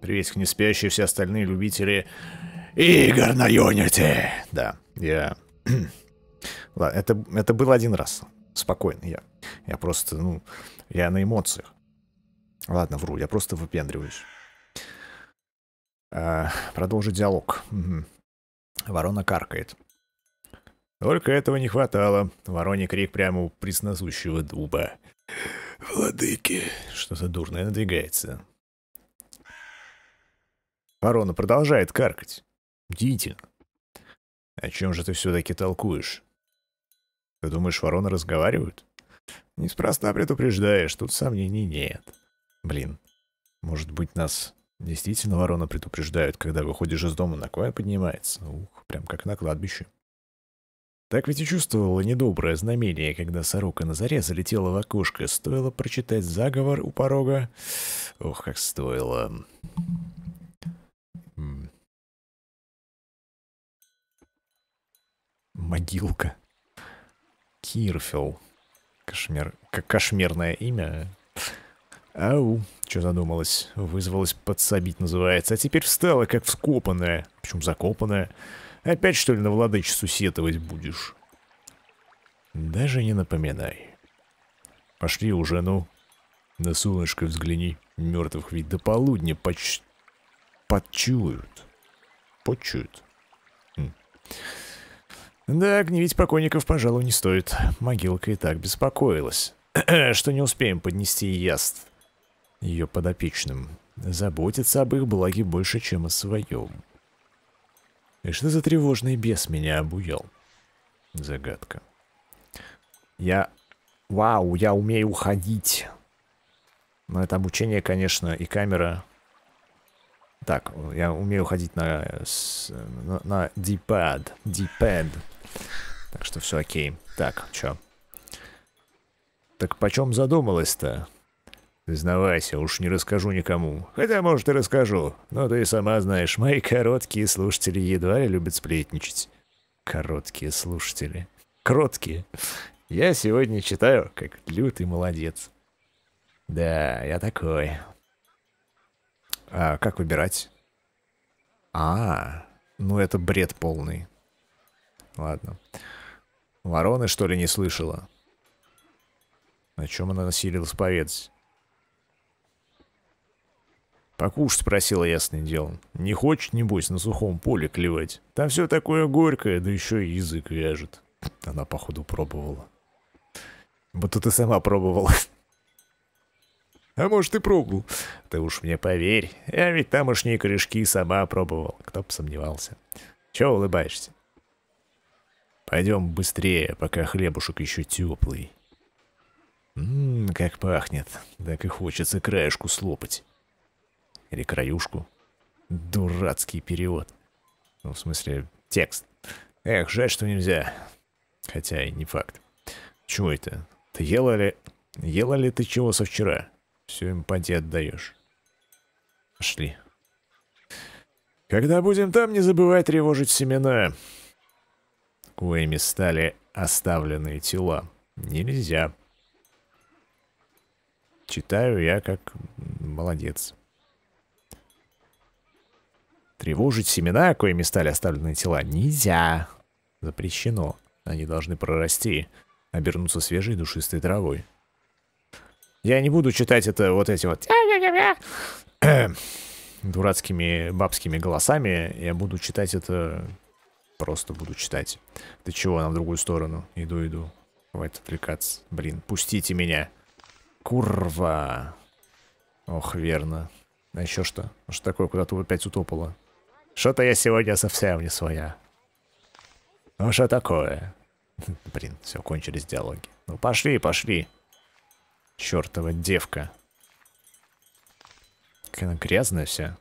Приветик не спящий, все остальные любители игр на Unity. Да, я... Ладно, это, это был один раз. Спокойно, я. Я просто, ну, я на эмоциях. Ладно, вру, я просто выпендриваюсь. А, продолжить диалог. Угу. Ворона каркает. Только этого не хватало. Вороний крик прямо у присносущего дуба. Владыки, что-то дурное надвигается. Ворона продолжает каркать. Удивительно. О чем же ты все-таки толкуешь? Ты думаешь, вороны разговаривают? Неспроста предупреждаешь, тут сомнений нет. Блин, может быть, нас действительно ворона предупреждают, когда выходишь из дома, на кое поднимается. Ух, прям как на кладбище. Так ведь и чувствовала недоброе знамение, когда сорока на заре залетела в окошко. Стоило прочитать заговор у порога. Ох, как стоило. Могилка. Кирфел. Кашмер... Кашмерное имя. Ау, что задумалась? Вызвалась подсобить, называется. А теперь встала, как вскопанная. Причем закопанная. Опять, что ли, на владычицу сетовать будешь? Даже не напоминай. Пошли уже, ну. На солнышко взгляни. Мертвых ведь до полудня поч... подчуют. Почуют. М. Хм. Да, гневить покойников, пожалуй, не стоит. Могилка и так беспокоилась, что не успеем поднести яств ее подопечным. Заботиться об их благе больше, чем о своем. И что за тревожный бес меня обуял? Загадка. Я... Вау, я умею уходить. Но это обучение, конечно, и камера так, я умею ходить на, на, на D-pad. D-pad. Так что все окей. Так, чё? Так почем задумалась-то? Признавайся, уж не расскажу никому. Хотя, может, и расскажу. Но ты и сама знаешь, мои короткие слушатели едва ли любят сплетничать. Короткие слушатели. Кроткие. Я сегодня читаю, как лютый молодец. Да, я такой. А, как выбирать? А, ну это бред полный. Ладно. Вороны, что ли, не слышала? О чем она насилилась поведать? Покушать спросила ясное делом. Не хочет, небось, на сухом поле клевать. Там все такое горькое, да еще и язык вяжет. Она, походу, пробовала. Будто ты сама пробовала. А может, и пробовал. Ты уж мне поверь, я ведь тамошние корешки сама пробовал, кто бы сомневался. Чего улыбаешься? Пойдем быстрее, пока хлебушек еще теплый. Ммм, как пахнет. Так и хочется краешку слопать. Или краюшку. Дурацкий перевод. Ну, в смысле, текст. Эх, жаль, что нельзя. Хотя и не факт. Чего это? Ты ела ли... Ела ли ты чего со вчера? Все эмпатию отдаешь. Пошли. Когда будем там, не забывай тревожить семена, коими стали оставленные тела. Нельзя. Читаю я как молодец. Тревожить семена, коими стали оставленные тела, нельзя. Запрещено. Они должны прорасти, обернуться свежей душистой травой. Я не буду читать это вот эти вот дурацкими бабскими голосами. Я буду читать это... Просто буду читать. Ты чего, на другую сторону? Иду, иду. Хватит отвлекаться. Блин, пустите меня. Курва. Ох, верно. А еще что? Что такое, куда-то опять утопало? Что-то я сегодня совсем не своя. Ну что такое? Блин, все, кончились диалоги. Ну пошли, пошли. Чертова девка. какая она грязная вся.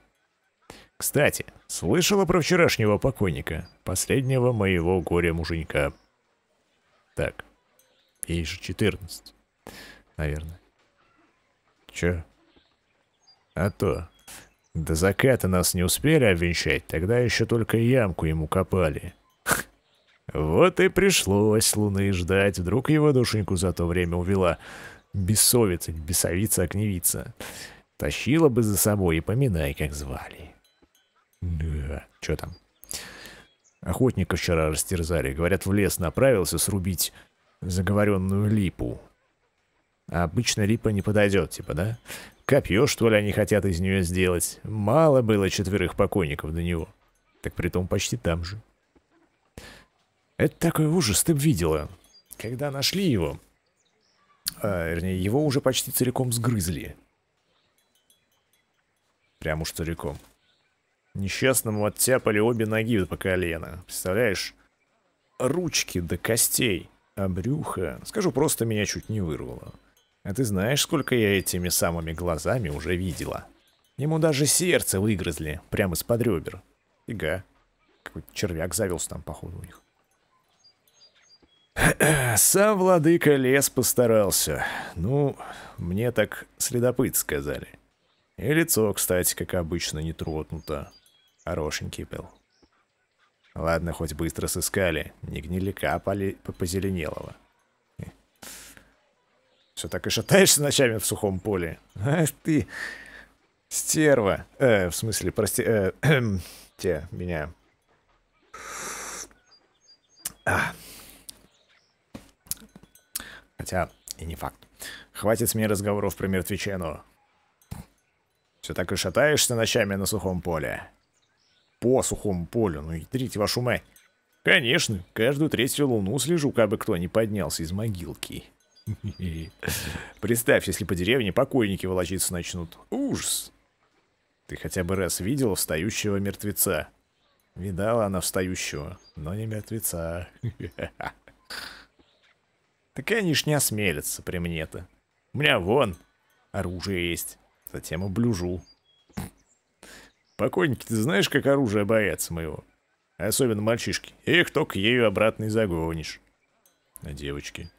Кстати, слышала про вчерашнего покойника, последнего моего горя-муженька. Так, ей же 14, наверное. Чё? А то, до заката нас не успели обвенчать, тогда еще только ямку ему копали. Вот и пришлось луны ждать, вдруг его душеньку за то время увела. Бесовица, бесовица-огневица, тащила бы за собой и поминай, как звали. Да, что там? Охотника вчера растерзали. Говорят, в лес направился срубить заговоренную липу. А обычно липа не подойдет, типа, да? Копье, что ли, они хотят из нее сделать? Мало было четверых покойников до него. Так притом почти там же. Это такой ужас, ты б видела. Когда нашли его, а, вернее, его уже почти целиком сгрызли. Прям уж целиком. Несчастному оттяпали обе ноги по колено. Представляешь? Ручки до костей, а брюхо... Скажу, просто меня чуть не вырвало. А ты знаешь, сколько я этими самыми глазами уже видела? Ему даже сердце выгрызли, прямо из-под ребер. Ига. Какой-то червяк завелся там, походу, у них. Сам владыка лес постарался. Ну, мне так следопыт сказали. И лицо, кстати, как обычно, не тронуто. Хорошенький был. Ладно, хоть быстро сыскали. Не гнилика, а поли... позеленелого. Все так и шатаешься ночами в сухом поле. Ах ты, стерва. Э, в смысле, прости, э, те, меня. А. Хотя и не факт. Хватит с меня разговоров про мертвечину. Все так и шатаешься ночами на сухом поле. По сухому полю, ну и трите вашу мать. Конечно, каждую третью луну слежу, как бы кто не поднялся из могилки. Представь, если по деревне покойники волочиться начнут. Ужас! Ты хотя бы раз видел встающего мертвеца? Видала она встающего, но не мертвеца. Так они ж не осмелятся при мне-то. У меня вон оружие есть. Затем облюжу. Покойники, ты знаешь, как оружие боятся моего? Особенно мальчишки. Их только ею обратно и загонишь. А девочки?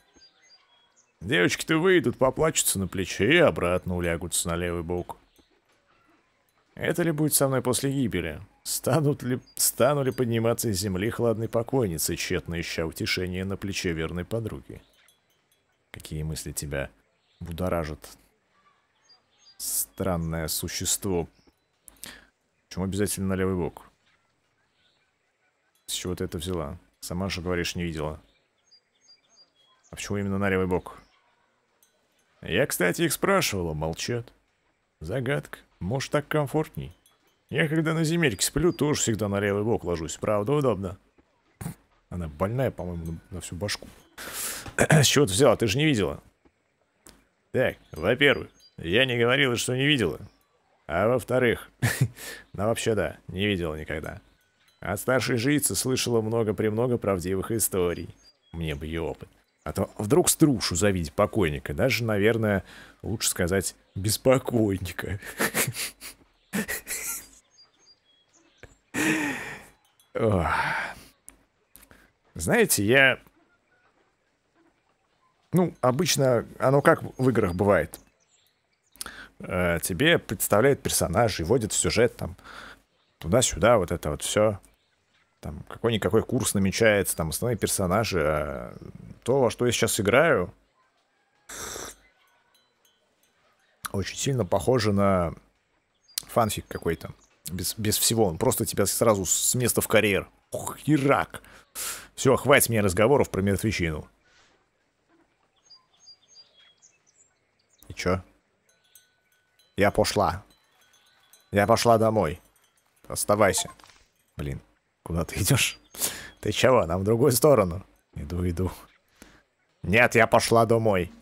Девочки-то выйдут, поплачутся на плече и обратно улягутся на левый бок. Это ли будет со мной после гибели? Станут ли, стану ли подниматься из земли хладной покойницы, тщетно ища утешение на плече верной подруги? какие мысли тебя будоражат. Странное существо. Почему обязательно на левый бок? С чего ты это взяла? Сама же, говоришь, не видела. А почему именно на левый бок? Я, кстати, их спрашивала, молчат. Загадка. Может, так комфортней. Я, когда на земельке сплю, тоже всегда на левый бок ложусь. Правда, удобно. Она больная, по-моему, на всю башку. С чего ты взяла? Ты же не видела. Так, во-первых, я не говорила, что не видела. А во-вторых, ну вообще да, не видела никогда. От старшей жрицы слышала много-премного правдивых историй. Мне бы ее опыт. А то вдруг струшу завидеть покойника. Даже, наверное, лучше сказать, беспокойника. Знаете, я ну, обычно оно как в играх бывает. Э, тебе представляют персонажей, вводит в сюжет там туда-сюда, вот это вот все. Там какой-никакой курс намечается, там основные персонажи. А то, во что я сейчас играю, очень сильно похоже на фанфик какой-то. Без, без всего. Он просто тебя сразу с места в карьер. Ох, херак. Все, хватит мне разговоров про мертвечину. Чё? Я пошла. Я пошла домой. Оставайся. Блин, куда ты идешь? Ты чего? Нам в другую сторону. Иду, иду. Нет, я пошла домой.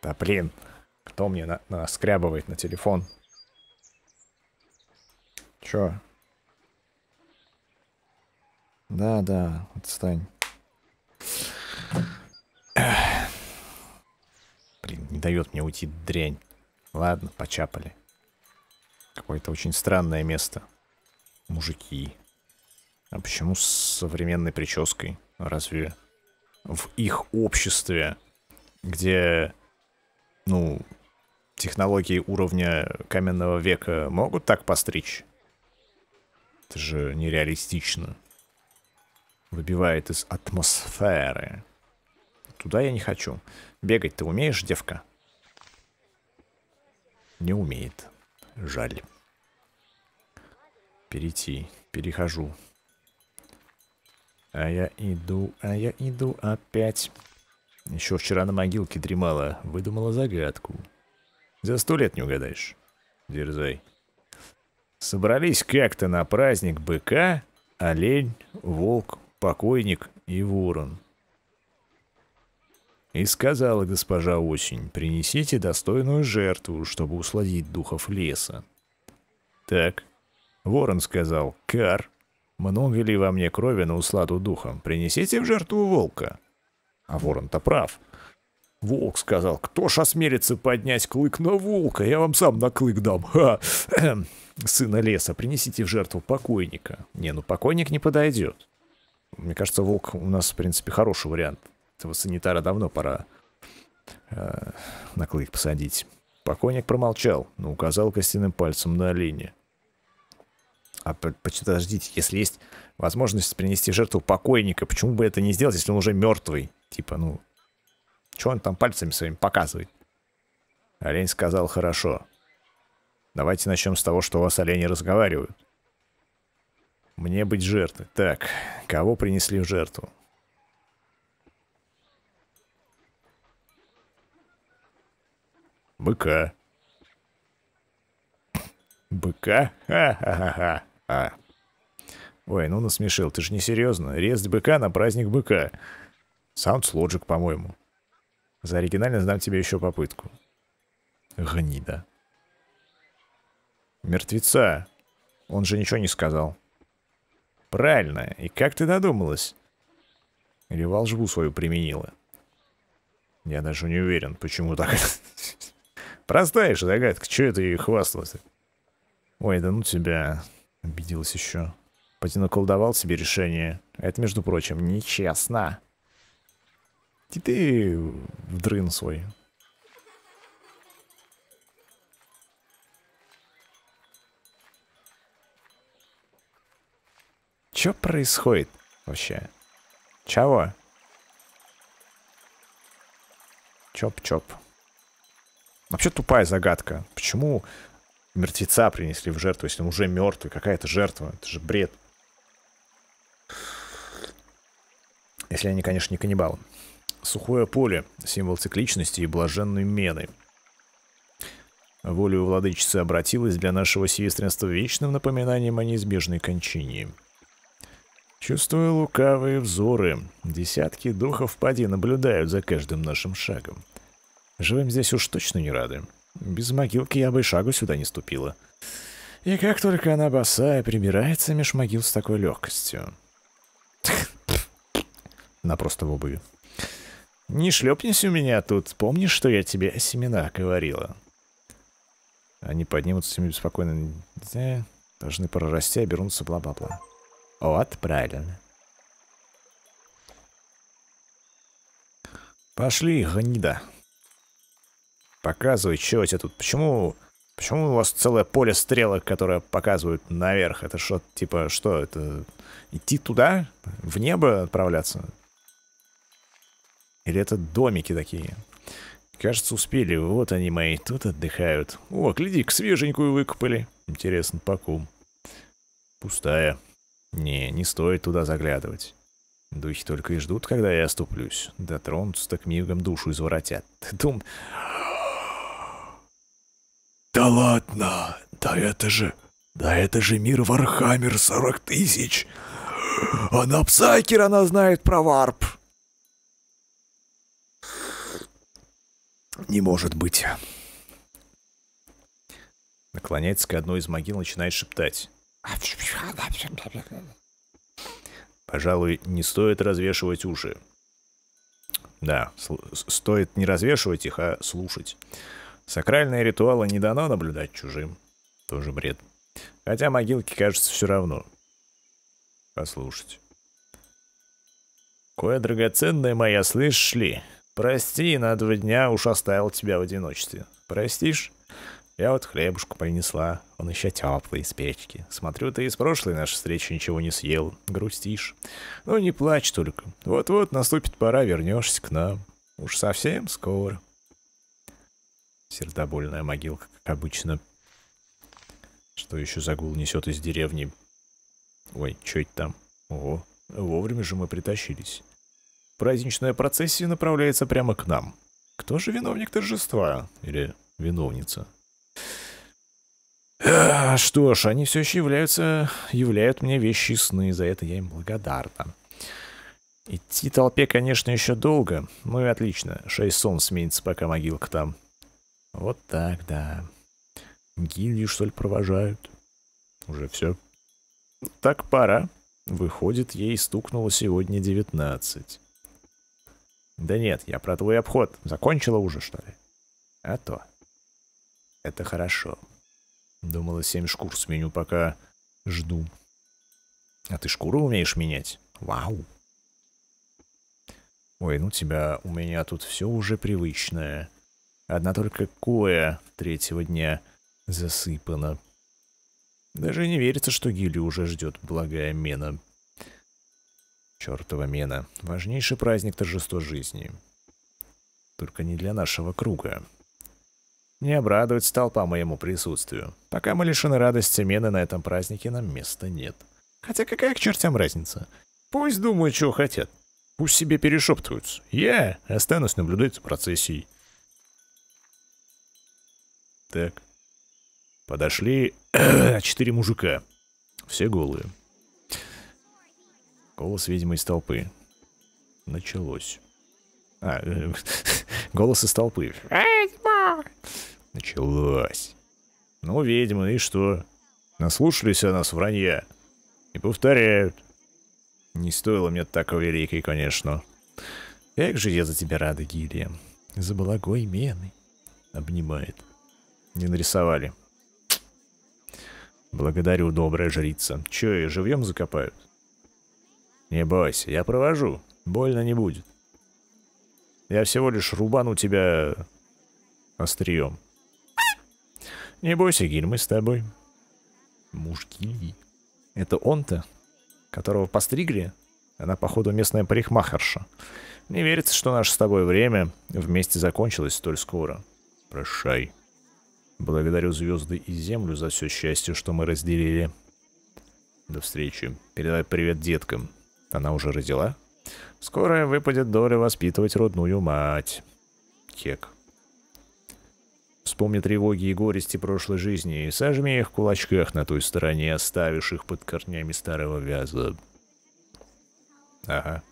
Да блин, кто мне на наскрябывает на телефон? Чё? Да, да, отстань. Блин, не дает мне уйти дрянь. Ладно, почапали. Какое-то очень странное место. Мужики. А почему с современной прической? Разве в их обществе, где, ну, технологии уровня каменного века могут так постричь? Это же нереалистично. Выбивает из атмосферы. Туда я не хочу. Бегать ты умеешь, девка? Не умеет. Жаль. Перейти. Перехожу. А я иду, а я иду опять. Еще вчера на могилке дремала, выдумала загадку. За сто лет не угадаешь. Дерзай. Собрались как-то на праздник быка, олень, волк, покойник и ворон. И сказала госпожа Осень, принесите достойную жертву, чтобы усладить духов леса. Так, ворон сказал, Кар, много ли во мне крови на усладу духом? Принесите в жертву волка. А ворон-то прав. Волк сказал, кто ж осмелится поднять клык на волка? Я вам сам на клык дам. Ха. Сына леса, принесите в жертву покойника. Не, ну покойник не подойдет. Мне кажется, волк у нас, в принципе, хороший вариант. Этого санитара давно пора э, на клык посадить. Покойник промолчал, но указал костяным пальцем на оленя. А подождите, если есть возможность принести жертву покойника, почему бы это не сделать, если он уже мертвый? Типа, ну, что он там пальцами своими показывает? Олень сказал, хорошо. Давайте начнем с того, что у вас олени разговаривают. Мне быть жертвой. Так, кого принесли в жертву? Быка. Быка? Ха-ха-ха-ха. А. Ой, ну насмешил, ты же не серьезно. Рест быка на праздник быка. Sounds Logic, по-моему. За оригинальность дам тебе еще попытку. Гнида. Мертвеца. Он же ничего не сказал. Правильно. И как ты додумалась? Или волжбу свою применила? Я даже не уверен, почему так Простая же догадка, что это ей хвастался? Ой, да ну тебя. Обиделась еще. колдовал себе решение. Это, между прочим, нечестно. И ты в дрын свой. Чё происходит вообще? Чего? Чоп-чоп. Вообще тупая загадка. Почему мертвеца принесли в жертву, если он уже мертвый? Какая-то жертва? Это же бред. Если они, конечно, не каннибалы. Сухое поле — символ цикличности и блаженной мены. Волю владычицы обратилась для нашего сестринства вечным напоминанием о неизбежной кончине. Чувствую лукавые взоры. Десятки духов поди наблюдают за каждым нашим шагом. — Живым здесь уж точно не рады. Без могилки я бы и шагу сюда не ступила. И как только она босая прибирается меж могил с такой легкостью. Она просто в обуви. «Не шлепнись у меня тут, помнишь, что я тебе о семенах говорила?» Они поднимутся с ними беспокойно. Должны прорасти, обернуться, бла-бла-бла. Вот, правильно. Пошли, гнида показывает, что у тебя тут, почему, почему у вас целое поле стрелок, которое показывают наверх, это что, типа, что, это идти туда, в небо отправляться? Или это домики такие? Кажется, успели. Вот они мои. Тут отдыхают. О, гляди, к свеженькую выкопали. Интересно, по ком? Пустая. Не, не стоит туда заглядывать. Духи только и ждут, когда я оступлюсь. Дотронутся так мигом душу изворотят. Ты дум... Да ладно, да это же, да это же мир Вархаммер 40 тысяч. Она а псайкер, она знает про варп. Не может быть. Наклоняется к одной из могил, начинает шептать. Пожалуй, не стоит развешивать уши. Да, стоит не развешивать их, а слушать. Сакральные ритуалы не дано наблюдать чужим. Тоже бред. Хотя могилки, кажется, все равно. Послушать. Кое драгоценная моя, слышишь ли? Прости, на два дня уж оставил тебя в одиночестве. Простишь? Я вот хлебушку принесла, он еще теплый из печки. Смотрю, ты из прошлой нашей встречи ничего не съел, грустишь. Ну не плачь только, вот-вот наступит пора, вернешься к нам. Уж совсем скоро. Сердобольная могилка, как обычно. Что еще за гул несет из деревни? Ой, что это там? Ого, вовремя же мы притащились. Праздничная процессия направляется прямо к нам. Кто же виновник торжества? Или виновница? А, что ж, они все еще являются, являют мне вещи сны, за это я им благодарна. Идти толпе, конечно, еще долго. Ну и отлично, шесть сон сменится, пока могилка там. Вот так, да. Гильдию, что ли, провожают? Уже все. Так пора. Выходит, ей стукнуло сегодня 19. Да нет, я про твой обход. Закончила уже, что ли? А то. Это хорошо. Думала, семь шкур сменю, пока жду. А ты шкуру умеешь менять? Вау. Ой, ну тебя у меня тут все уже привычное. Одна только Коя третьего дня засыпана. Даже не верится, что Гилю уже ждет благая мена. Чертова мена. Важнейший праздник торжества жизни. Только не для нашего круга. Не обрадовать толпа моему присутствию. Пока мы лишены радости мены на этом празднике, нам места нет. Хотя какая к чертям разница? Пусть думают, чего хотят. Пусть себе перешептываются. Я останусь наблюдать за процессией. Так. Подошли четыре мужика. Все голые. Голос, видимо, из толпы. Началось. А, э, голос из толпы. Ведьма! Началось. Ну, ведьма, и что? Наслушались о нас вранья. И повторяют. Не стоило мне такой великой, конечно. Как же я за тебя рада, Гилия. За балагой мены. Обнимает не нарисовали. Благодарю, добрая жрица. Че, и живьем закопают? Не бойся, я провожу. Больно не будет. Я всего лишь рубану тебя острием. Не бойся, Гиль, мы с тобой. Муж Гильи. Это он-то, которого постригли? Она, походу, местная парикмахерша. Не верится, что наше с тобой время вместе закончилось столь скоро. Прощай. Благодарю звезды и землю за все счастье, что мы разделили. До встречи. Передай привет деткам. Она уже родила? Скоро выпадет доля воспитывать родную мать. Кек. Вспомни тревоги и горести прошлой жизни и сожми их в кулачках на той стороне, оставишь их под корнями старого вяза. Ага.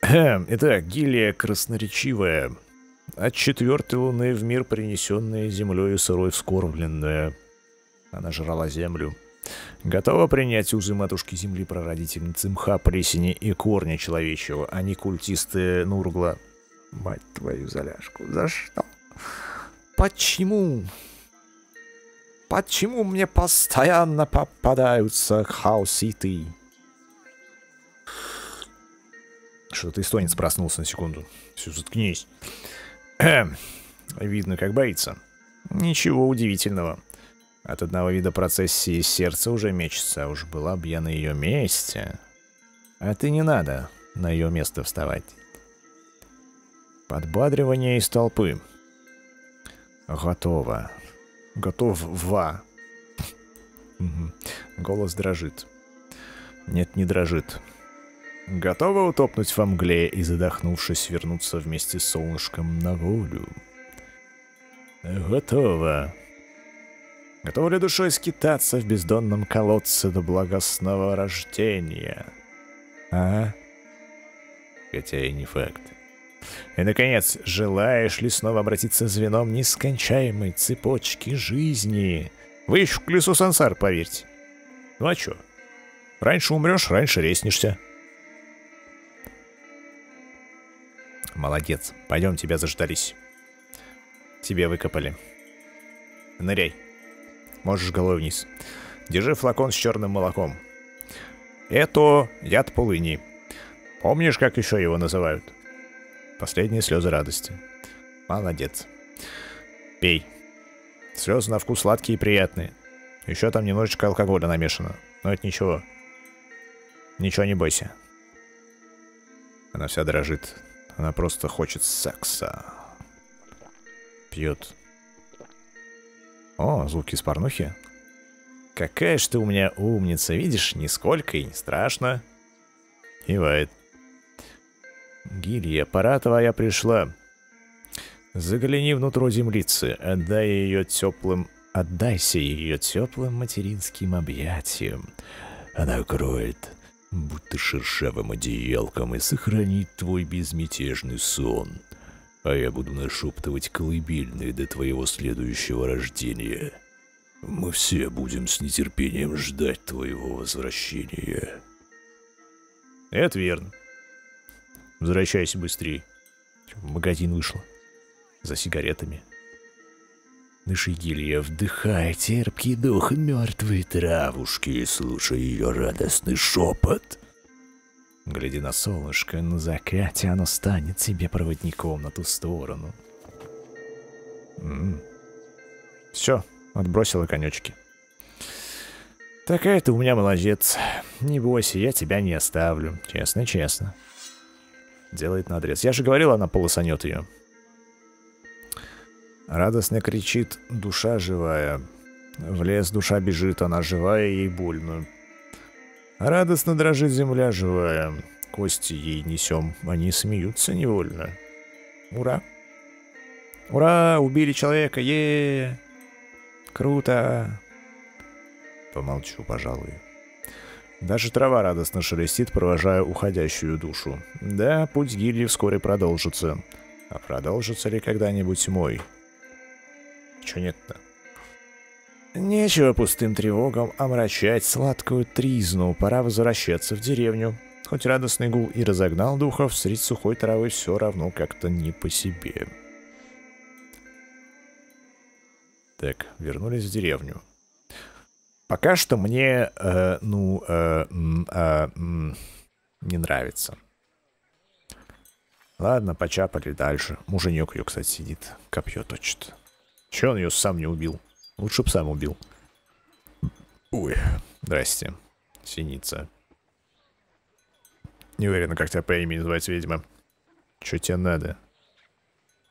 Итак, гилия красноречивая. От четвертой луны в мир принесенная землей сырой вскормленная. Она жрала землю. Готова принять узы матушки земли прародительницы мха, плесени и корня человечего, а не культисты Нургла. Мать твою заляжку, за что? Почему? Почему мне постоянно попадаются хаоситы? Что-то эстонец проснулся на секунду. Все, заткнись. Эм, видно, как боится. Ничего удивительного. От одного вида процессии сердце уже мечется, а уж была бы я на ее месте. А ты не надо на ее место вставать. Подбадривание из толпы. Готово. Готов Готова. Голос дрожит. Нет, не дрожит готова утопнуть во мгле и, задохнувшись, вернуться вместе с солнышком на волю. Готова. Готова ли душой скитаться в бездонном колодце до благостного рождения? А? Хотя и не факт. И, наконец, желаешь ли снова обратиться звеном нескончаемой цепочки жизни? Вы еще к лесу сансар, поверьте. Ну а чё? Раньше умрешь, раньше реснишься. Молодец. Пойдем, тебя заждались. Тебе выкопали. Ныряй. Можешь головой вниз. Держи флакон с черным молоком. Это яд полыни. Помнишь, как еще его называют? Последние слезы радости. Молодец. Пей. Слезы на вкус сладкие и приятные. Еще там немножечко алкоголя намешано. Но это ничего. Ничего не бойся. Она вся дрожит. Она просто хочет секса. Пьет. О, звуки из порнухи. Какая ж ты у меня умница, видишь? Нисколько и не страшно. ивает Гилья, пора твоя пришла. Загляни внутрь землицы, отдай ее теплым... Отдайся ее теплым материнским объятиям. Она кроет будто шершавым одеялком, и сохранит твой безмятежный сон. А я буду нашептывать колыбельные до твоего следующего рождения. Мы все будем с нетерпением ждать твоего возвращения. Это верно. Возвращайся быстрее. В магазин вышла. За сигаретами. Дыши, Гилья, вдыхай терпкий дух мертвой травушки и слушай ее радостный шепот. Гляди на солнышко, на закате оно станет тебе проводником на ту сторону. М -м. Все, отбросила конечки. Такая ты у меня молодец. Не бойся, я тебя не оставлю. Честно-честно. Делает надрез. Я же говорил, она полосанет ее. Радостно кричит «Душа живая!» В лес душа бежит, она живая, ей больно. Радостно дрожит земля живая. Кости ей несем, они смеются невольно. Ура! Ура! Убили человека! е, Круто! Помолчу, пожалуй. Даже трава радостно шелестит, провожая уходящую душу. Да, путь гильдии вскоре продолжится. А продолжится ли когда-нибудь мой? Чё нет-то? Нечего пустым тревогам омрачать сладкую тризну, пора возвращаться в деревню. Хоть радостный гул и разогнал духов, средь сухой травы все равно как-то не по себе. Так, вернулись в деревню. Пока что мне, э, ну, э, э, э, не нравится. Ладно, почапали дальше. Муженек ее, кстати, сидит, копье точит. Че он ее сам не убил? Лучше бы сам убил. Ой, здрасте. Синица. Не уверена, как тебя по имени называть, ведьма. Че тебе надо?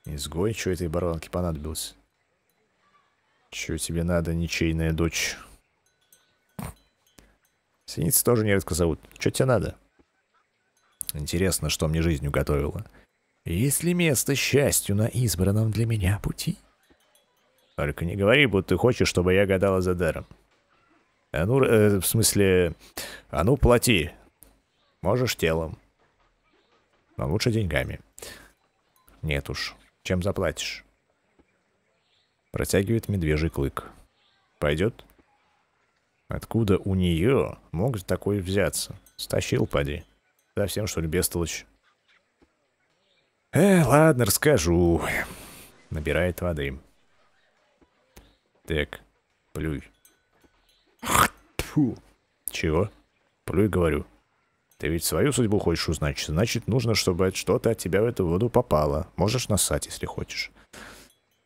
Изгой, что этой баранке понадобилось? Че тебе надо, ничейная дочь? Синица тоже нередко зовут. Че тебе надо? Интересно, что мне жизнь уготовила. Есть ли место счастью на избранном для меня пути? Только не говори, будто ты хочешь, чтобы я гадала за даром. А ну, э, в смысле, а ну плати. Можешь телом. Но лучше деньгами. Нет уж, чем заплатишь? Протягивает медвежий клык. Пойдет? Откуда у нее мог такой взяться? Стащил, поди. Совсем, что ли, бестолочь? Э, ладно, расскажу. Набирает воды. Так, плюй. Фу. Чего? Плюй, говорю. Ты ведь свою судьбу хочешь узнать, значит, нужно, чтобы что-то от тебя в эту воду попало. Можешь нассать, если хочешь.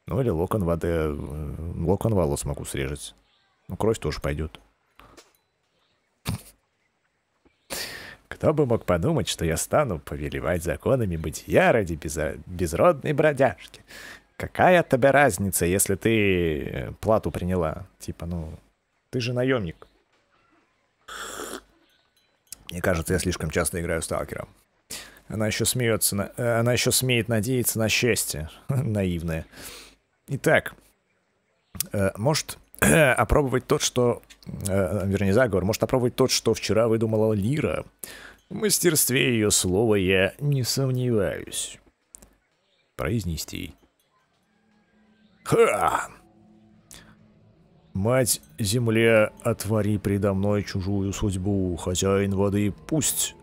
Ну или локон воды, э, локон волос могу срезать. Ну, кровь тоже пойдет. Кто бы мог подумать, что я стану повелевать законами бытия ради безо... безродной бродяжки? Какая от тебя разница, если ты э, плату приняла? Типа, ну, ты же наемник. Мне кажется, я слишком часто играю сталкером. Она еще смеется, на... Э, она еще смеет надеяться на счастье. Наивная. Итак, э, может опробовать тот, что... Э, вернее, заговор. Может опробовать тот, что вчера выдумала Лира. В мастерстве ее слова я не сомневаюсь. Произнести. Ха! Мать земле отвори предо мной чужую судьбу, хозяин воды пусть.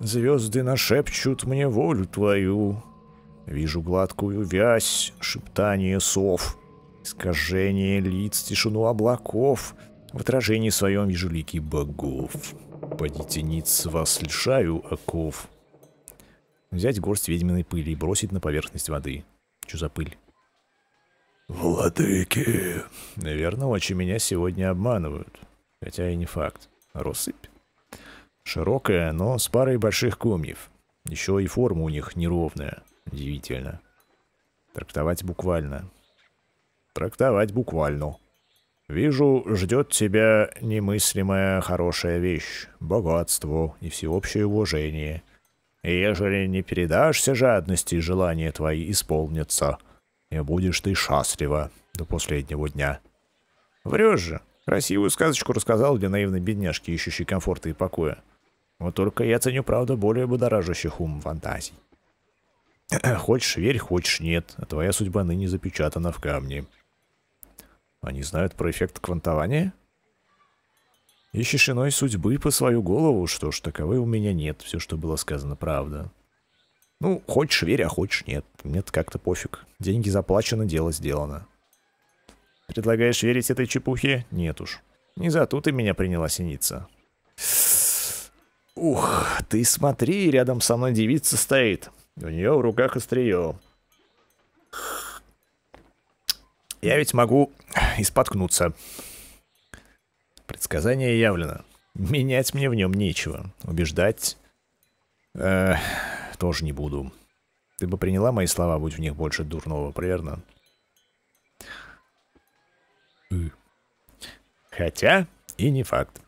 Звезды нашепчут мне волю твою. Вижу гладкую вязь, шептание сов, искажение лиц, тишину облаков. В отражении своем вижу лики богов. Подите ниц вас лишаю оков. Взять горсть ведьминой пыли и бросить на поверхность воды. Чё за пыль? «Владыки!» «Наверное, очень меня сегодня обманывают. Хотя и не факт. Россыпь. Широкая, но с парой больших комьев. Еще и форма у них неровная. Удивительно. Трактовать буквально. Трактовать буквально. Вижу, ждет тебя немыслимая хорошая вещь, богатство и всеобщее уважение. ежели не передашься жадности, желания твои исполнятся». Не будешь ты счастлива до последнего дня. Врешь же. Красивую сказочку рассказал для наивной бедняжки, ищущей комфорта и покоя. Вот только я ценю, правда, более будоражащих ум фантазий. Хочешь верь, хочешь нет, а твоя судьба ныне запечатана в камне. Они знают про эффект квантования? Ищешь иной судьбы по свою голову, что ж, таковой у меня нет, все, что было сказано, правда. Ну, хочешь верь, а хочешь нет. мне как-то пофиг. Деньги заплачены, дело сделано. Предлагаешь верить этой чепухе? Нет уж. Не за ту ты меня приняла синица. Ух, ты смотри, рядом со мной девица стоит. У нее в руках острие. Я ведь могу и Предсказание явлено. Менять мне в нем нечего. Убеждать... Э, тоже не буду. Ты бы приняла мои слова, будь в них больше дурного, примерно. Хотя и не факт.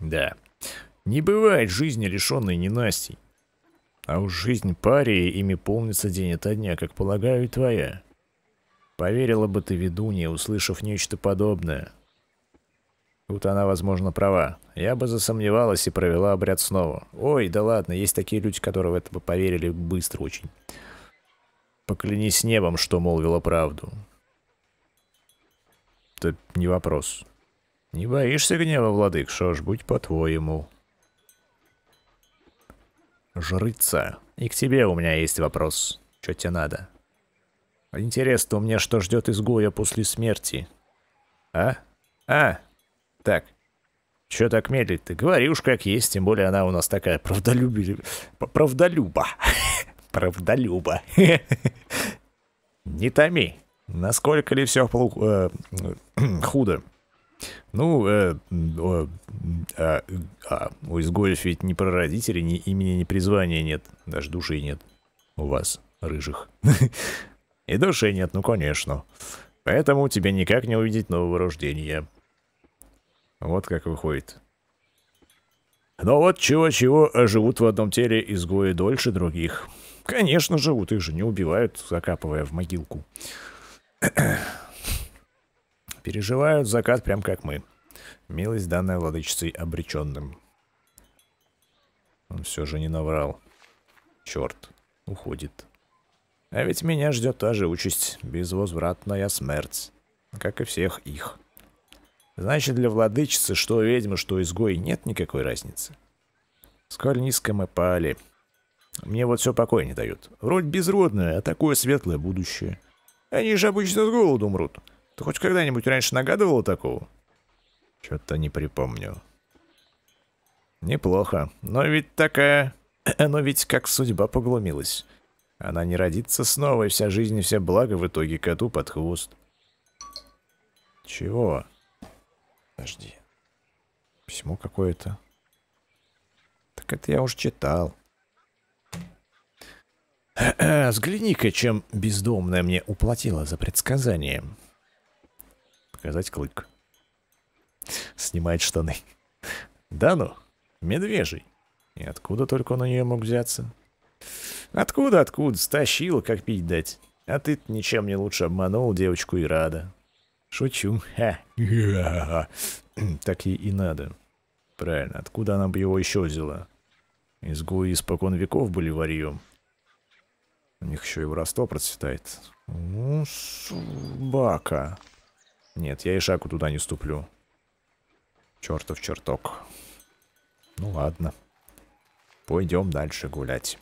Да. Не бывает жизни, лишенной ненастей. А уж жизнь парии ими полнится день ото дня, как полагаю, и твоя. Поверила бы ты ведунья, услышав нечто подобное. Тут она, возможно, права. Я бы засомневалась и провела обряд снова. Ой, да ладно, есть такие люди, которые в это бы поверили быстро очень. Поклянись небом, что молвила правду. Это не вопрос. Не боишься гнева, владык? Что ж, будь по-твоему. Жрыца, и к тебе у меня есть вопрос. Что тебе надо? Интересно, у меня что ждет изгоя после смерти? А? А? Так, Че так медлить? Ты говори уж как есть, тем более она у нас такая правдолюбивая, правдолюба. Правдолюба. Не томи. Насколько ли все полу... Э, худо? Ну, э, э, э, а, у а, изгоев ведь ни про родителей, ни имени, ни призвания нет. Даже души нет у вас, рыжих. И души нет, ну конечно. Поэтому тебе никак не увидеть нового рождения. Вот как выходит. Но вот чего-чего, а живут в одном теле изгои дольше других. Конечно, живут, их же не убивают, закапывая в могилку. Переживают закат прям как мы. Милость, данная владычицей обреченным. Он все же не наврал. Черт, уходит. А ведь меня ждет та же участь, безвозвратная смерть, как и всех их. Значит, для владычицы, что ведьмы, что изгои, нет никакой разницы. Сколь низко мы пали. Мне вот все покоя не дают. Роль безродная, а такое светлое будущее. Они же обычно с голоду умрут. Ты хоть когда-нибудь раньше нагадывал такого? Что-то не припомню. Неплохо. Но ведь такая... Но ведь как судьба поглумилась. Она не родится снова, и вся жизнь и все блага в итоге коту под хвост. Чего? Подожди. Письмо какое-то. Так это я уже читал. Взгляни-ка, чем бездомная мне уплатила за предсказание. Показать клык. Снимает штаны. Да ну, медвежий. И откуда только он у нее мог взяться? Откуда, откуда? стащил, как пить дать. А ты ничем не лучше обманул девочку и рада. Шучу. Ха. так ей и надо. Правильно, откуда она бы его еще взяла? Изгои испокон веков были варьем. У них еще и воровство процветает. Ну, собака. Нет, я и шагу туда не ступлю. Чертов черток. Ну ладно. Пойдем дальше гулять.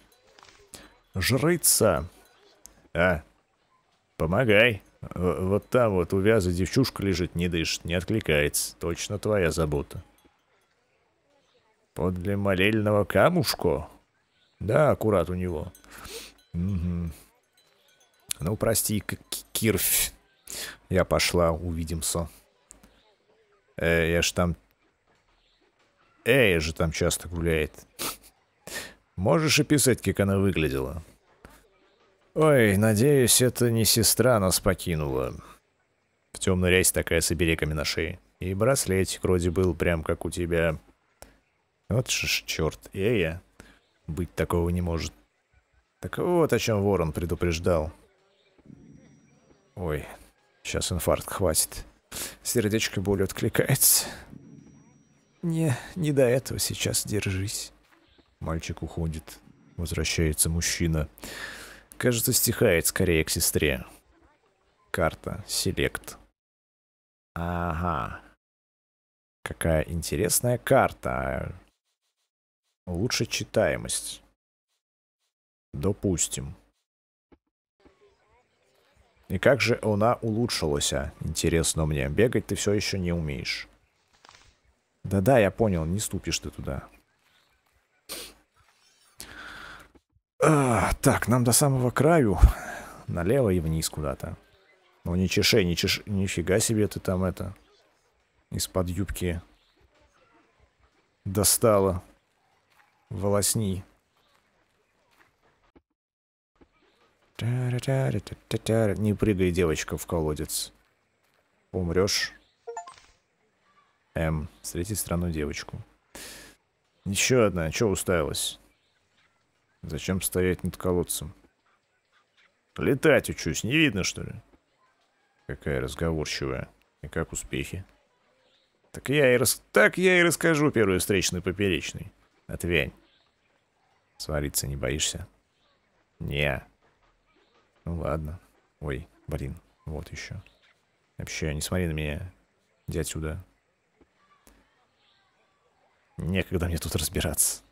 Жрыться. А, помогай. Э, вот там вот увяза девчушка лежит, не дышит, не откликается. Точно твоя забота. Подле молельного камушку? Да, аккурат у него. Угу. Ну, прости, Кирф. Я пошла, увидимся. Э, я ж там... Эй, же там часто гуляет. Можешь описать, как она выглядела? Ой, надеюсь, это не сестра нас покинула. В темную рясь такая с оберегами на шее. И браслетик вроде был прям как у тебя. Вот ж черт, эя. Быть такого не может. Так вот о чем ворон предупреждал. Ой, сейчас инфаркт хватит. Сердечко болью откликается. Не, не до этого сейчас держись. Мальчик уходит. Возвращается мужчина. Мужчина. Кажется, стихает скорее к сестре. Карта. Селект. Ага. Какая интересная карта. Лучше читаемость. Допустим. И как же она улучшилась, а? интересно мне. Бегать ты все еще не умеешь. Да-да, я понял, не ступишь ты туда. А, так, нам до самого краю. Налево и вниз куда-то. Ну не чеши, не чеши. Нифига себе ты там это. Из-под юбки. Достала. Волосни. Не прыгай, девочка, в колодец. Умрешь. М. Эм, встретить страну девочку. Еще одна. Че уставилась? Зачем стоять над колодцем? Летать учусь, не видно, что ли? Какая разговорчивая. И как успехи? Так я и, рас... так я и расскажу первый встречный поперечный. Отвянь. Свариться не боишься? Не. Ну ладно. Ой, блин, вот еще. Вообще, не смотри на меня. Иди отсюда. Некогда мне тут разбираться.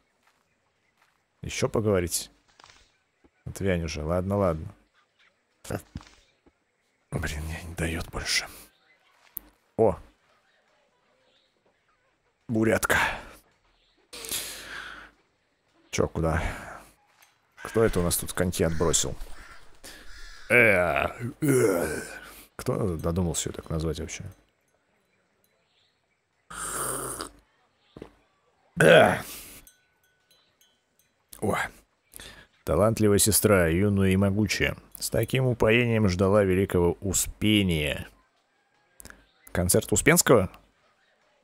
Еще поговорить? Отвянь уже. Ладно, ладно. Блин, мне не дает больше. О! Бурятка. Че, куда? Кто это у нас тут коньки отбросил? Э, э. Кто додумался ее так назвать вообще? Э. О, талантливая сестра, юная и могучая, с таким упоением ждала великого Успения. Концерт Успенского?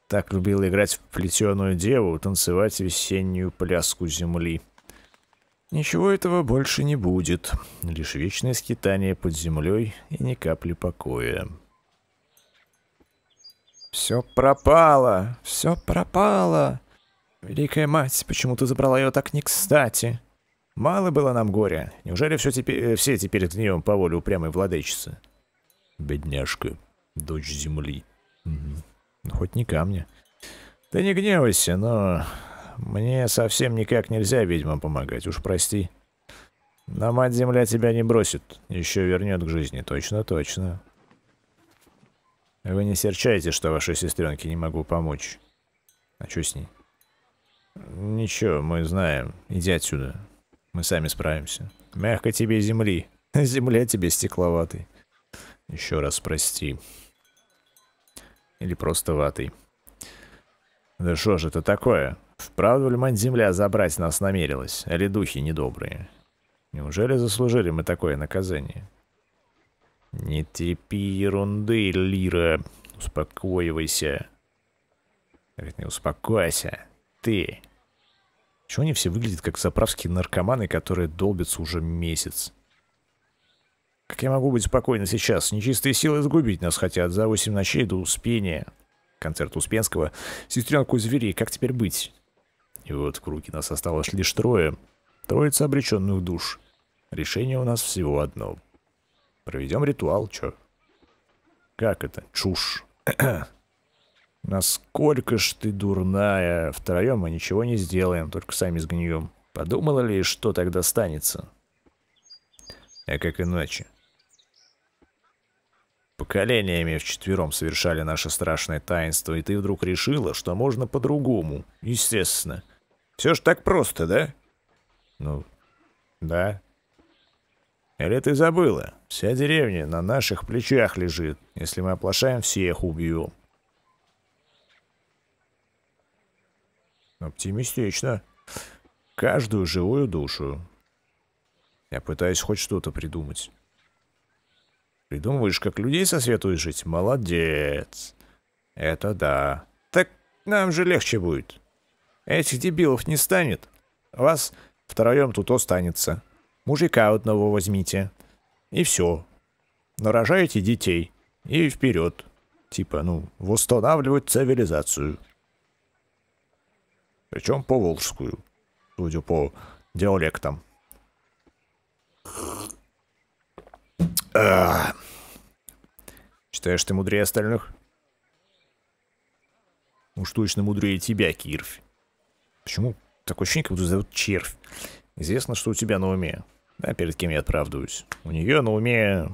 Так любила играть в плетеную деву, танцевать весеннюю пляску земли. Ничего этого больше не будет, лишь вечное скитание под землей и ни капли покоя. Все пропало, все пропало. Великая мать, почему ты забрала ее так не кстати? Мало было нам горя. Неужели э, все, теперь, все теперь гнием по воле упрямой владычицы? Бедняжка, дочь земли. Угу. Хоть не камня. Ты не гневайся, но мне совсем никак нельзя ведьмам помогать, уж прости. Но мать-земля тебя не бросит, еще вернет к жизни, точно-точно. Вы не серчайте, что вашей сестренке не могу помочь. А что с ней? Ничего, мы знаем. Иди отсюда. Мы сами справимся. Мягко тебе земли. Земля тебе стекловатый. Еще раз прости. Или просто ватый. Да что же это такое? Вправду ли мать земля забрать нас намерилась? Или духи недобрые? Неужели заслужили мы такое наказание? Не типи ерунды, Лира. Успокоивайся. Говорит, не успокойся ты. Чего они все выглядят как заправские наркоманы, которые долбятся уже месяц? Как я могу быть спокойна сейчас? Нечистые силы сгубить нас хотят за 8 ночей до Успения. Концерт Успенского. Сестренку зверей, как теперь быть? И вот в круге нас осталось лишь трое. Троица обреченных душ. Решение у нас всего одно. Проведем ритуал, чё? Как это? Чушь. Насколько ж ты дурная. Втроем мы ничего не сделаем, только сами сгнием. Подумала ли, что тогда станется? А как иначе? Поколениями вчетвером совершали наше страшное таинство, и ты вдруг решила, что можно по-другому. Естественно. Все ж так просто, да? Ну, да. Или ты забыла? Вся деревня на наших плечах лежит. Если мы оплошаем, всех убьем. Оптимистично. Каждую живую душу. Я пытаюсь хоть что-то придумать. Придумываешь, как людей со сосветуешь жить? Молодец. Это да. Так нам же легче будет. Этих дебилов не станет. Вас втроем тут останется. Мужика одного возьмите. И все. Нарожаете детей. И вперед. Типа, ну, восстанавливать цивилизацию. Причем по волжскую, судя по диалектам. А, считаешь, ты мудрее остальных? Уж точно мудрее тебя, Кирф. Почему? Такое ощущение, как будто зовут червь. Известно, что у тебя на уме. Да, перед кем я оправдываюсь. У нее на уме...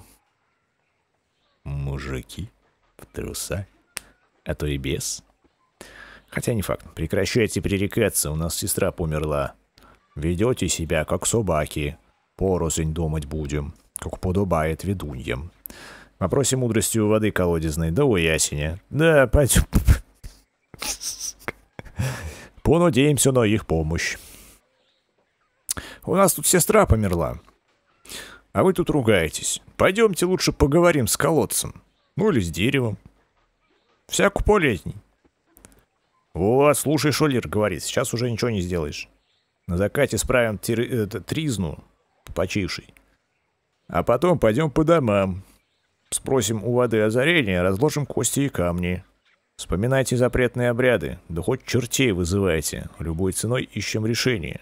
Мужики в трусах, а то и без. Хотя не факт. Прекращайте пререкаться, у нас сестра померла. Ведете себя, как собаки. Порознь думать будем, как подобает ведуньям. В вопросе мудрости у воды колодезной, да у ясеня. Да, пойдем. Понадеемся на их помощь. У нас тут сестра померла. А вы тут ругаетесь. Пойдемте лучше поговорим с колодцем. Ну или с деревом. Всяку полезней. «Вот, слушай, Шолер говорит, сейчас уже ничего не сделаешь. На закате справим тир... тризну, почивший. А потом пойдем по домам. Спросим у воды озарения, разложим кости и камни. Вспоминайте запретные обряды, да хоть чертей вызывайте. Любой ценой ищем решение.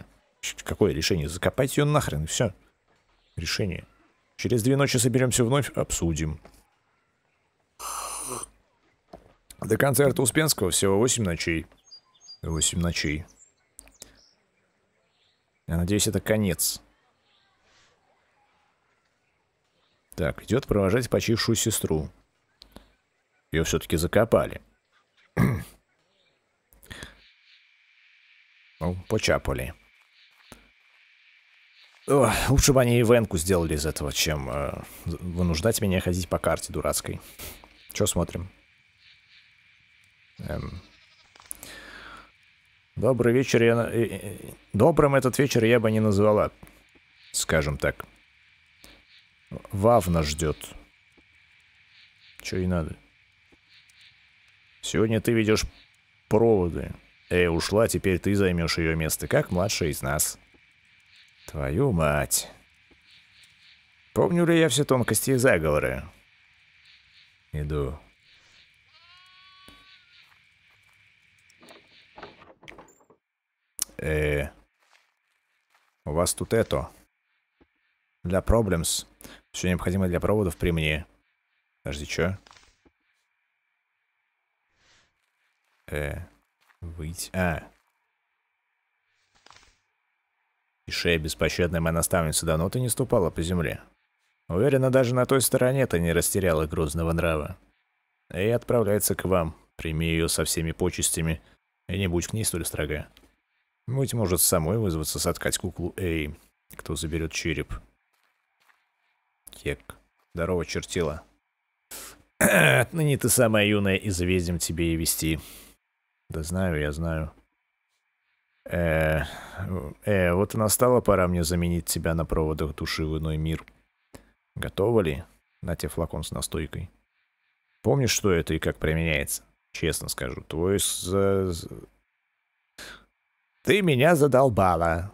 Какое решение? Закопать ее нахрен, все. Решение. Через две ночи соберемся вновь, обсудим. До концерта Успенского всего 8 ночей. 8 ночей. Я надеюсь, это конец. Так, идет провожать почившую сестру. Ее все-таки закопали. ну, почапали. О, лучше бы они венку сделали из этого, чем э, вынуждать меня ходить по карте дурацкой. Че смотрим? Эм. Добрый вечер я... Э, э, добрым этот вечер я бы не назвала, скажем так. Вавна ждет. Че и надо. Сегодня ты ведешь проводы. Эй, ушла, теперь ты займешь ее место, как младшая из нас. Твою мать. Помню ли я все тонкости заговора? Иду. Е, э, у вас тут это. Для problems. Все необходимое для проводов при мне. Подожди, что? Э, выйти. А. И шея беспощадная моя наставница давно ты не ступала по земле. Уверена, даже на той стороне ты не растеряла грозного нрава. И отправляется к вам. Прими ее со всеми почестями, и не будь к ней столь строгая. Быть может, самой вызваться соткать куклу Эй, кто заберет череп. Кек. Здорово, чертила. Отныне ну ты самая юная, и завездим тебе и вести. Да знаю, я знаю. Э, э, вот и настала пора мне заменить тебя на проводах души в иной мир. Готова ли? На тебе флакон с настойкой. Помнишь, что это и как применяется? Честно скажу, твой ты меня задолбала.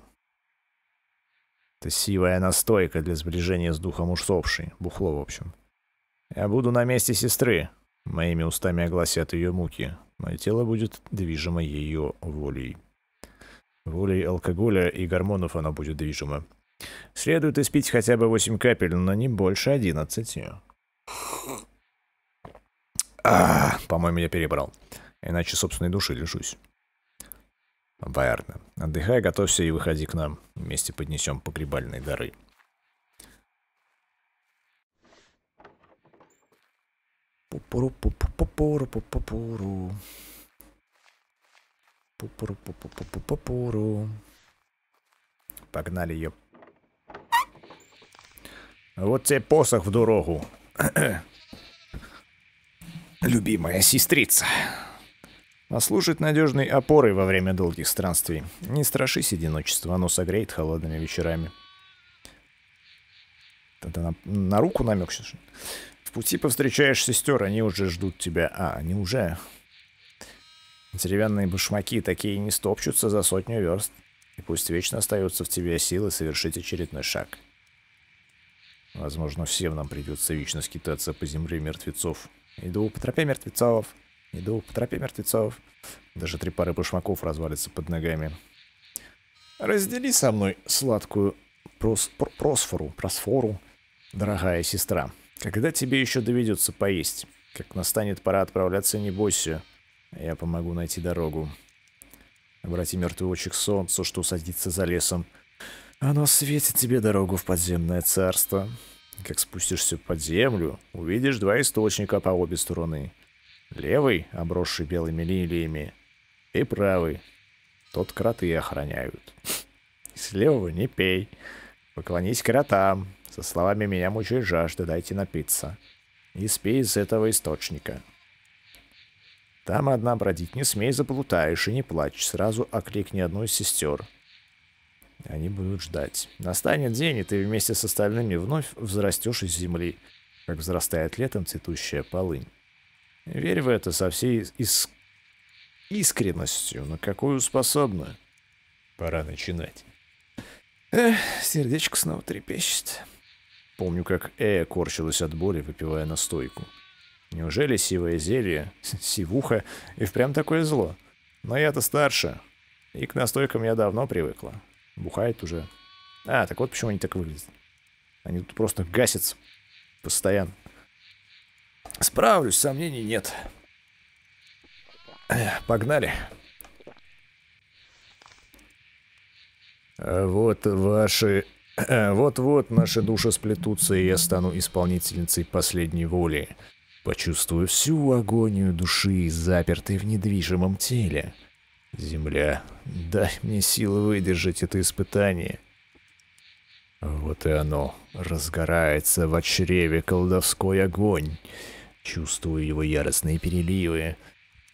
Это сивая настойка для сближения с духом усопшей. Бухло, в общем. Я буду на месте сестры. Моими устами огласят ее муки. Мое тело будет движимо ее волей. Волей алкоголя и гормонов оно будет движимо. Следует испить хотя бы 8 капель, но не больше 11. А, по-моему, я перебрал. Иначе собственной души лишусь. Верно. Отдыхай, готовься и выходи к нам. Вместе поднесем погребальные дары. Пупуру, пупуру, пупуру. Пупуру, пупуру. Погнали ее. Вот тебе посох в дорогу. Любимая сестрица а служит надежной опорой во время долгих странствий. Не страшись одиночества, оно согреет холодными вечерами. Это на, на руку намек сейчас. В пути повстречаешь сестер, они уже ждут тебя. А, они уже. Деревянные башмаки такие не стопчутся за сотню верст. И пусть вечно остаются в тебе силы совершить очередной шаг. Возможно, всем нам придется вечно скитаться по земле мертвецов. Иду по тропе мертвецов. Иду по тропе мертвецов. Даже три пары башмаков развалится под ногами. Раздели со мной сладкую прос пр просфору, просфору, дорогая сестра. Когда тебе еще доведется поесть? Как настанет пора отправляться, не бойся. Я помогу найти дорогу. Обрати мертвый очи к что садится за лесом. Оно светит тебе дорогу в подземное царство. Как спустишься под землю, увидишь два источника по обе стороны. Левый, обросший белыми лилиями, и правый. Тот кроты охраняют. С левого не пей. Поклонись кротам. Со словами «меня мучает жажда, дайте напиться». И спей из этого источника. Там одна бродить не смей, заплутаешь и не плачь. Сразу окликни одну из сестер. Они будут ждать. Настанет день, и ты вместе с остальными вновь взрастешь из земли, как взрастает летом цветущая полынь. Верь в это со всей иск... искренностью, на какую способна. Пора начинать. Эх, сердечко снова трепещет. Помню, как Эя корчилась от боли, выпивая настойку. Неужели сивое зелье, сивуха, и впрямь такое зло? Но я-то старше, и к настойкам я давно привыкла. Бухает уже. А, так вот почему они так выглядят. Они тут просто гасятся постоянно. Справлюсь, сомнений нет. Э, погнали. Э, вот ваши... Вот-вот э, наши души сплетутся, и я стану исполнительницей последней воли. Почувствую всю агонию души, запертой в недвижимом теле. Земля, дай мне силы выдержать это испытание. Вот и оно разгорается в чреве колдовской огонь. Чувствую его яростные переливы.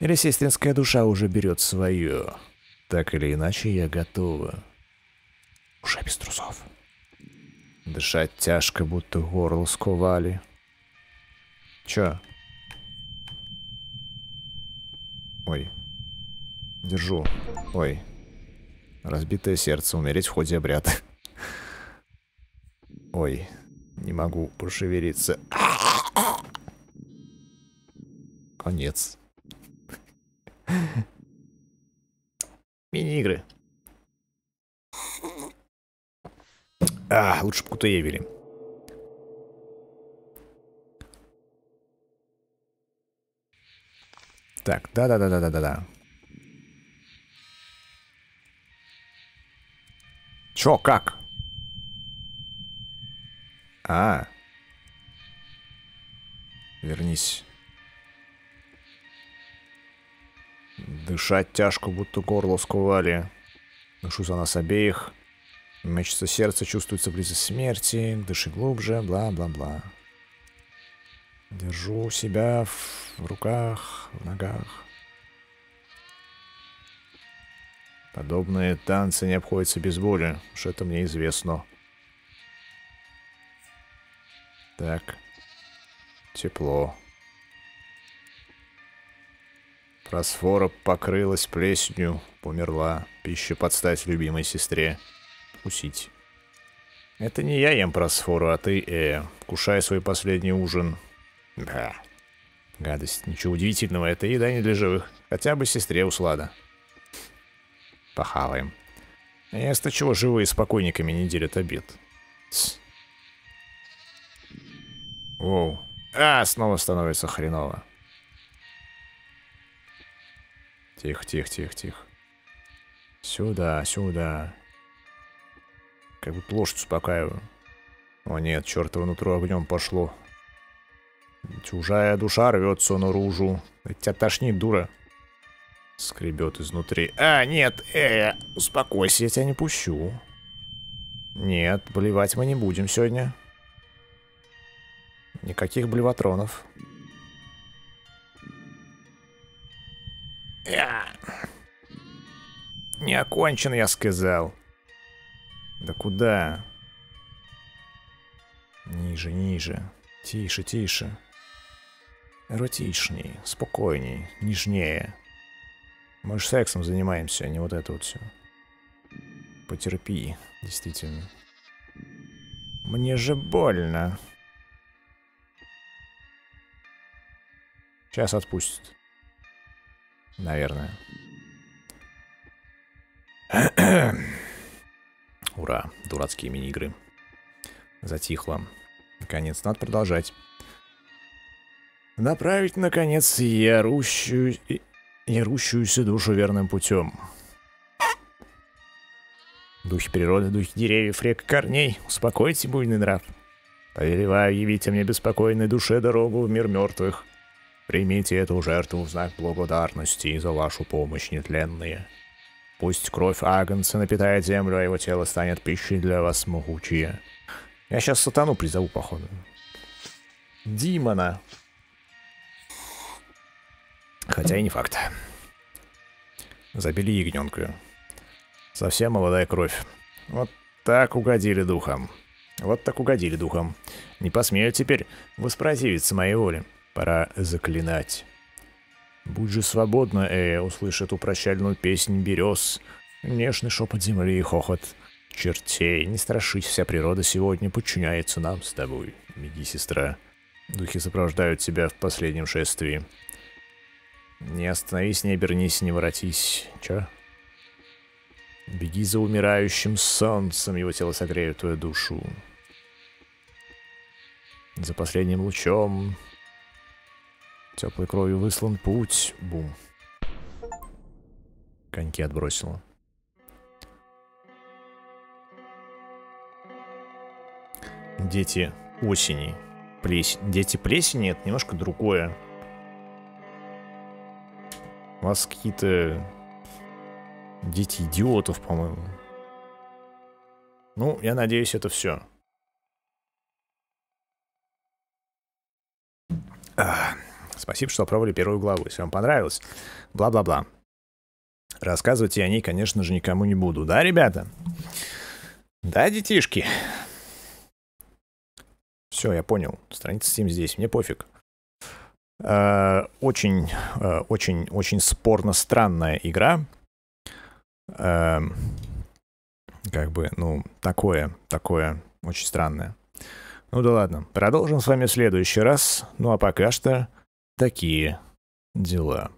Ресистинская душа уже берет свое. Так или иначе, я готова. Уже без трусов. Дышать тяжко, будто горло сковали. Чё? Ой. Держу. Ой. Разбитое сердце. Умереть в ходе обряда. Ой. Не могу пошевелиться. А! Конец. Мини-игры. А, лучше бы куда явили. Так, да-да-да-да-да-да-да. Чё, как? А. Вернись. Дышать тяжко, будто горло сковали. Дышу за нас обеих. Мечется сердце, чувствуется близость смерти. Дыши глубже, бла-бла-бла. Держу себя в руках, в ногах. Подобные танцы не обходятся без боли, что это мне известно. Так. Тепло. Просфора покрылась плесенью, померла. Пища под любимой сестре. Кусить. Это не я ем просфору, а ты, э, кушай свой последний ужин. Да. Гадость. Ничего удивительного, это еда не для живых. Хотя бы сестре услада. Похаваем. Место чего живые спокойниками не делят обед. Тс. Воу. А, снова становится хреново. Тихо, тихо, тихо, тихо. Сюда, сюда. Как бы лошадь успокаиваю. О нет, чертово нутро огнем пошло. Чужая душа рвется наружу. Тебя тошнит, дура. Скребет изнутри. А, нет, э, успокойся, я тебя не пущу. Нет, блевать мы не будем сегодня. Никаких блеватронов. Э. Не окончен, я сказал. Да куда? Ниже, ниже. Тише, тише. Эротичней, спокойней, нежнее. Мы же сексом занимаемся, а не вот это вот все. Потерпи, действительно. Мне же больно. Сейчас отпустит наверное. Ура, дурацкие мини-игры. Затихло. Наконец, надо продолжать. Направить, наконец, ярущую... ярущуюся душу верным путем. Духи природы, духи деревьев, рек корней, успокойте буйный нрав. Повелеваю, явите мне беспокойной душе дорогу в мир мертвых. Примите эту жертву в знак благодарности за вашу помощь, нетленные. Пусть кровь Агнца напитает землю, а его тело станет пищей для вас могучие. Я сейчас сатану призову, походу. Димона. Хотя и не факт. Забили ягненка. Совсем молодая кровь. Вот так угодили духом. Вот так угодили духом. Не посмею теперь воспротивиться моей воле. Пора заклинать. Будь же свободна, Эя услышит эту прощальную песнь берез, нежный шепот земли и хохот. Чертей, не страшись, вся природа сегодня подчиняется нам с тобой, беги, сестра. Духи сопровождают тебя в последнем шествии. Не остановись, не обернись, не воротись. Чё? Беги за умирающим солнцем, его тело согреет твою душу. За последним лучом Теплой кровью выслан путь. Бум. Коньки отбросила. Дети осени. Плесень. Дети плесени это немножко другое. У вас какие-то дети идиотов, по-моему. Ну, я надеюсь, это все. Ah. Спасибо, что пробовали первую главу. Если вам понравилось, бла-бла-бла. Рассказывать я о ней, конечно же, никому не буду. Да, ребята? Да, детишки? Все, я понял. Страница Steam здесь. Мне пофиг. Э, очень, э, очень, очень спорно странная игра. Э, как бы, ну, такое, такое очень странное. Ну да ладно, продолжим с вами в следующий раз. Ну а пока что Такие дела.